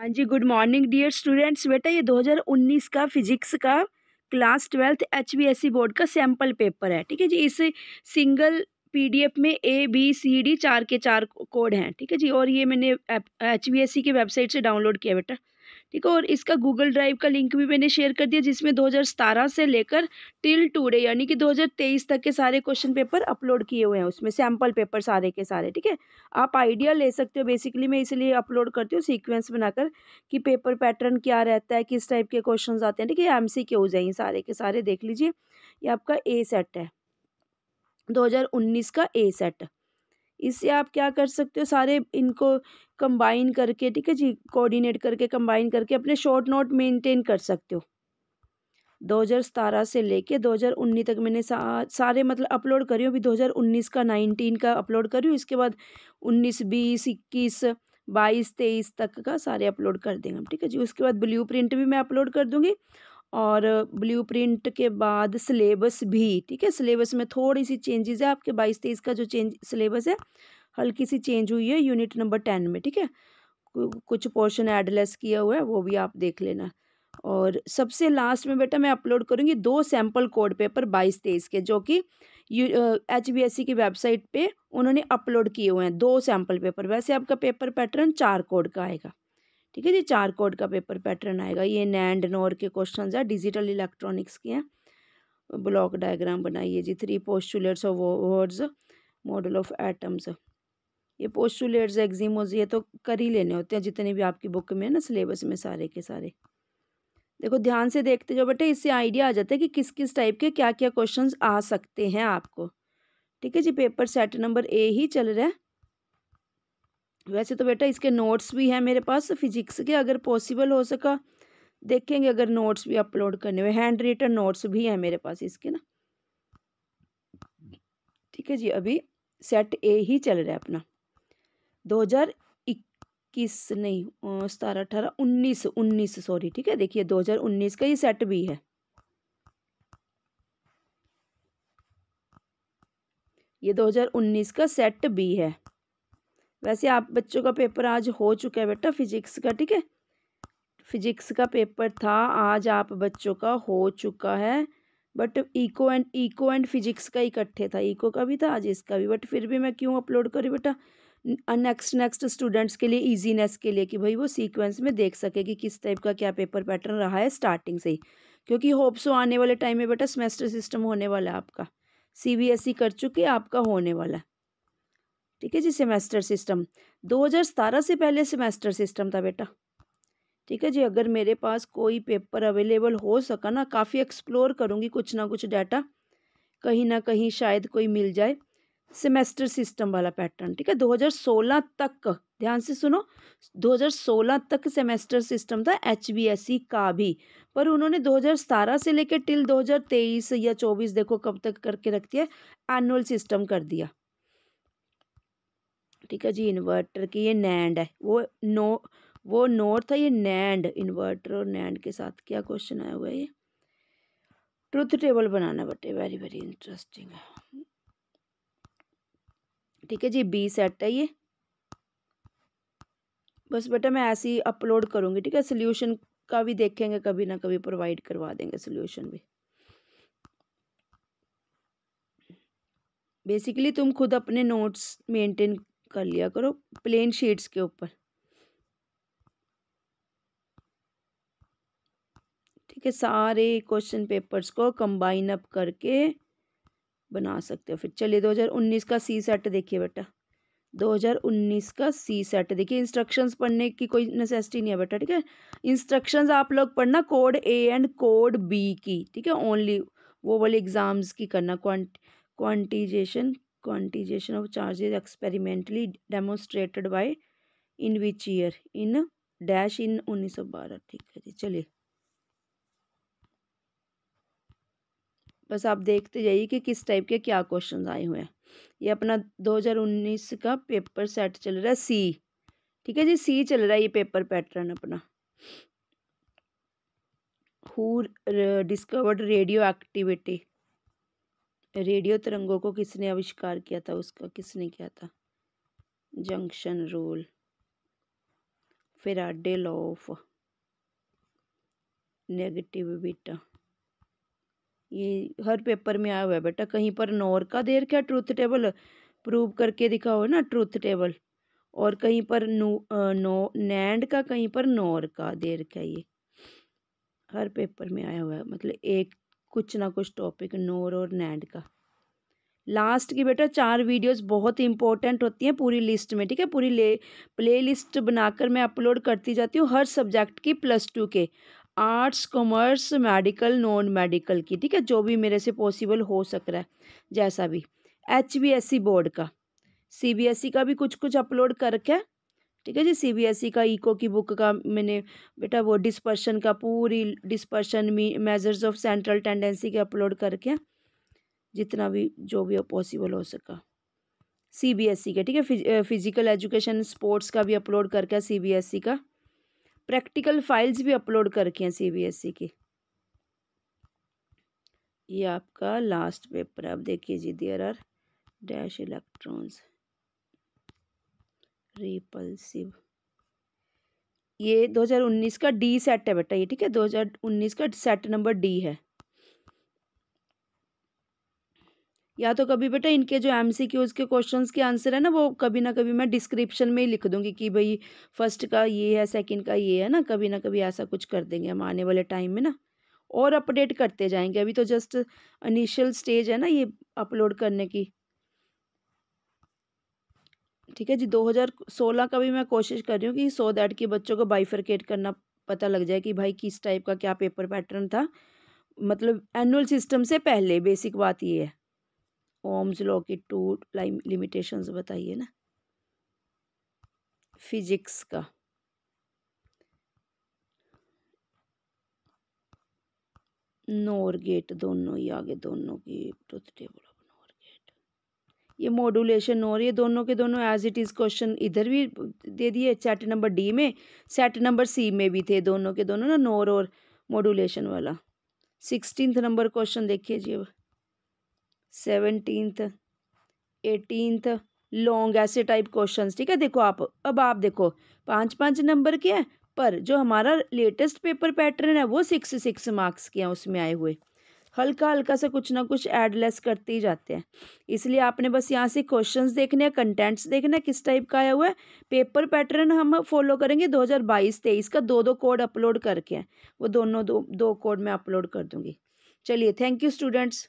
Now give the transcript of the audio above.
हाँ जी good morning dear students बेटा ये 2019 का फिजिक्स का क्लास ट्वेल्थ एच बोर्ड का सैम्पल पेपर है ठीक है जी इस सिंगल पीडीएफ में ए बी सी डी चार के चार कोड हैं ठीक है जी और ये मैंने एच की वेबसाइट से डाउनलोड किया बेटा ठीक है और इसका गूगल ड्राइव का लिंक भी मैंने शेयर कर दिया जिसमें दो से लेकर टिल टूडे यानी कि दो तक के सारे क्वेश्चन पेपर अपलोड किए हुए हैं उसमें सैम्पल पेपर सारे के सारे ठीक है आप आइडिया ले सकते हो बेसिकली मैं इसलिए अपलोड करती हूँ सीक्वेंस बनाकर कि पेपर पैटर्न क्या रहता है किस टाइप के क्वेश्चन आते हैं ठीक है एम सी क्यूज हैं सारे के सारे देख लीजिए ये आपका ए सेट है 2019 का ए सेट इससे आप क्या कर सकते हो सारे इनको कंबाइन करके ठीक है जी कोऑर्डिनेट करके कंबाइन करके अपने शॉर्ट नोट मेंटेन कर सकते हो 2017 से लेके 2019 तक मैंने सा, सारे मतलब अपलोड करी हूँ अभी 2019 का 19 का अपलोड करी हूँ इसके बाद 19 बीस इक्कीस बाईस तेईस तक का सारे अपलोड कर देंगे हम ठीक है जी उसके बाद ब्लू प्रिंट भी मैं अपलोड कर दूँगी और ब्लू प्रिंट के बाद सिलेबस भी ठीक है सिलेबस में थोड़ी सी चेंजेस है आपके बाईस तेईस का जो चेंज सिलेबस है हल्की सी चेंज हुई है यूनिट नंबर टेन में ठीक है कुछ पोर्शन एडलेस किया हुआ है वो भी आप देख लेना और सबसे लास्ट में बेटा मैं अपलोड करूँगी दो सैम्पल कोड पेपर बाईस तेईस के जो कि U H B S C की वेबसाइट पे उन्होंने अपलोड किए हुए हैं दो सैम्पल पेपर वैसे आपका पेपर पैटर्न चार कोड का आएगा ठीक है जी चार कोड का पेपर पैटर्न आएगा ये नैंड नोर के क्वेश्चन है डिजिटल इलेक्ट्रॉनिक्स के हैं ब्लॉक डायग्राम बनाइए जी थ्री पोस्टुलेट्स ऑफ वर्ड्स मॉडल ऑफ एटम्स ये पोस्टुलेट्स एग्जीमोज ये तो कर ही लेने होते हैं जितने भी आपकी बुक में है ना सिलेबस में सारे के सारे देखो ध्यान से देखते जाओ बेटे इससे आइडिया आ जाता है कि किस किस टाइप के क्या क्या क्वेश्चन आ सकते हैं आपको ठीक है जी पेपर सेट नंबर ए ही चल रहा है वैसे तो बेटा इसके नोट्स भी हैं मेरे पास फिजिक्स के अगर पॉसिबल हो सका देखेंगे अगर नोट्स भी अपलोड करने हुए हैंड रिटन नोट्स भी हैं मेरे पास इसके ना ठीक है जी अभी सेट ए ही चल रहा है अपना दो हज़ार इक्कीस नहीं सतारह अठारह उन्नीस उन्नीस सॉरी ठीक है देखिए दो हज़ार उन्नीस का ये सेट बी है ये दो हज़ार उन्नीस का सेट बी है वैसे आप बच्चों का पेपर आज हो चुका है बेटा फिजिक्स का ठीक है फिजिक्स का पेपर था आज आप बच्चों का हो चुका है but eco and eco and physics का इकट्ठे था इको का भी था आज इसका भी बट फिर भी मैं क्यों अपलोड करी बेटा नेक्स्ट नेक्स्ट स्टूडेंट्स के लिए इजीनेस के लिए कि भाई वो सीक्वेंस में देख सके कि किस टाइप का क्या पेपर पैटर्न रहा है स्टार्टिंग से ही क्योंकि होप्सो तो आने वाले टाइम में बेटा सेमेस्टर सिस्टम होने वाला है आपका सी e कर चुके आपका होने वाला है ठीक है जी सेमेस्टर सिस्टम 2017 से पहले सेमेस्टर सिस्टम था बेटा ठीक है जी अगर मेरे पास कोई पेपर अवेलेबल हो सका ना काफ़ी एक्सप्लोर करूँगी कुछ ना कुछ डाटा कहीं ना कहीं शायद कोई मिल जाए सेमेस्टर सिस्टम वाला पैटर्न ठीक है 2016 तक ध्यान से सुनो 2016 तक सेमेस्टर सिस्टम था एच e का भी पर उन्होंने 2017 से लेकर टिल 2023 या 24 देखो कब तक करके रख दिया एनुअल सिस्टम कर दिया ठीक है जी इन्वर्टर की ये नैंड है वो नो वो नॉर्थ है ये नैंड इन्वर्टर और नैंड के साथ क्या क्वेश्चन आया हुआ है ये ट्रुथ टेबल बनाना बटे वेरी वेरी इंटरेस्टिंग है ठीक है जी बी सेट है ये बस बेटा मैं ऐसे ही अपलोड करूँगी ठीक है सोल्यूशन का भी देखेंगे कभी ना कभी प्रोवाइड करवा देंगे सोल्यूशन भी बेसिकली तुम खुद अपने नोट्स मेंटेन कर लिया करो प्लेन शेड्स के ऊपर ठीक है सारे क्वेश्चन पेपर्स को कंबाइन अप करके बना सकते हो फिर चलिए 2019 का सी सेट देखिए बेटा 2019 का सी सेट देखिए इंस्ट्रक्शंस पढ़ने की कोई नेसेसिटी नहीं है बेटा ठीक है इंस्ट्रक्शंस आप लोग पढ़ना code A and code B की ठीक है ओनली वो वाले एग्ज़ाम्स की करना quant quantization quantization of charges experimentally demonstrated by in which year in dash in 1912 ठीक है जी चलिए बस आप देखते जाइए कि किस टाइप के क्या क्वेश्चन आए हुए हैं ये अपना 2019 का पेपर सेट चल रहा है सी ठीक है जी सी चल रहा है ये पेपर पैटर्न अपना who discovered radioactivity radio तरंगों को किसने आविष्कार किया था उसका किसने किया था junction rule Faraday law negative beta ये हर पेपर में आया हुआ है बेटा कहीं पर नोर का देर क्या ट्रूथ टेबल प्रूव करके दिखा हो ना ट्रूथ टेबल और कहीं पर नू नो नैंड का कहीं पर नोर का देर क्या ये हर पेपर में आया हुआ है मतलब एक कुछ ना कुछ टॉपिक नोर और नैंड का लास्ट की बेटा चार वीडियोस बहुत इंपॉर्टेंट होती हैं पूरी लिस्ट में ठीक है पूरी ले प्ले लिस्ट बनाकर मैं अपलोड करती जाती हूँ हर सब्जेक्ट की प्लस टू के arts commerce medical non medical की ठीक है जो भी मेरे से पॉसिबल हो सक रहा है जैसा भी एच बोर्ड का सी का भी कुछ कुछ अपलोड करके ठीक है जी सीबीएसई e का इको e की बुक का मैंने बेटा वो डिस्पर्शन का पूरी dispersion measures of central tendency के अपलोड करके जितना भी जो भी पॉसिबल हो सका सीबीएसई e का ठीक है फिज, फिजिकल एजुकेशन स्पोर्ट्स का भी अपलोड करके सीबीएसई का प्रैक्टिकल फाइल्स भी अपलोड करके हैं ई की ये आपका लास्ट पेपर है अब देखिए जी there are dash electrons repulsive ये 2019 का डी सेट है बेटा ये ठीक है 2019 का सेट नंबर डी है या तो कभी बेटा इनके जो एम सी क्यूज़ के क्वेश्चन के आंसर है ना वो कभी ना कभी मैं डिस्क्रिप्शन में ही लिख दूंगी कि भाई फर्स्ट का ये है सेकंड का ये है ना कभी ना कभी ऐसा कुछ कर देंगे हम आने वाले टाइम में ना और अपडेट करते जाएंगे अभी तो जस्ट इनिशियल स्टेज है ना ये अपलोड करने की ठीक है जी 2016 का भी मैं कोशिश कर रही हूँ कि सो दैट कि बच्चों को बाइफरकेट करना पता लग जाए कि भाई किस टाइप का क्या पेपर पैटर्न था मतलब एनुअल सिस्टम से पहले बेसिक बात ये है ओम्स लॉ की टू लिमिटेशंस बताइए ना फिजिक्स का नोर गेट दोनों ही आगे दोनों की ट्रुथ टेबल ये मॉडुलेशन और ये दोनों के दोनों एज इट इज़ क्वेश्चन इधर भी दे दिए सेट नंबर डी में सेट नंबर सी में भी थे दोनों के दोनों ना नोर और मॉडुलेशन वाला सिक्सटीन नंबर क्वेश्चन देखिए जी अब सेवनटीन्थ एटीनथ लॉन्ग ऐसे टाइप क्वेश्चन ठीक है देखो आप अब आप देखो पाँच पाँच नंबर के हैं पर जो हमारा लेटेस्ट पेपर पैटर्न है वो सिक्स सिक्स मार्क्स के हैं उसमें आए हुए हल्का हल्का सा कुछ ना कुछ ऐड लेस करते ही जाते हैं इसलिए आपने बस यहाँ से क्वेश्चंस देखने हैं कंटेंट्स देखने हैं किस टाइप का आया हुआ है पेपर पैटर्न हम फॉलो करेंगे 2022-23 का दो दो कोड अपलोड करके हैं वो दोनों दो दो कोड मैं अपलोड कर दूँगी चलिए थैंक यू स्टूडेंट्स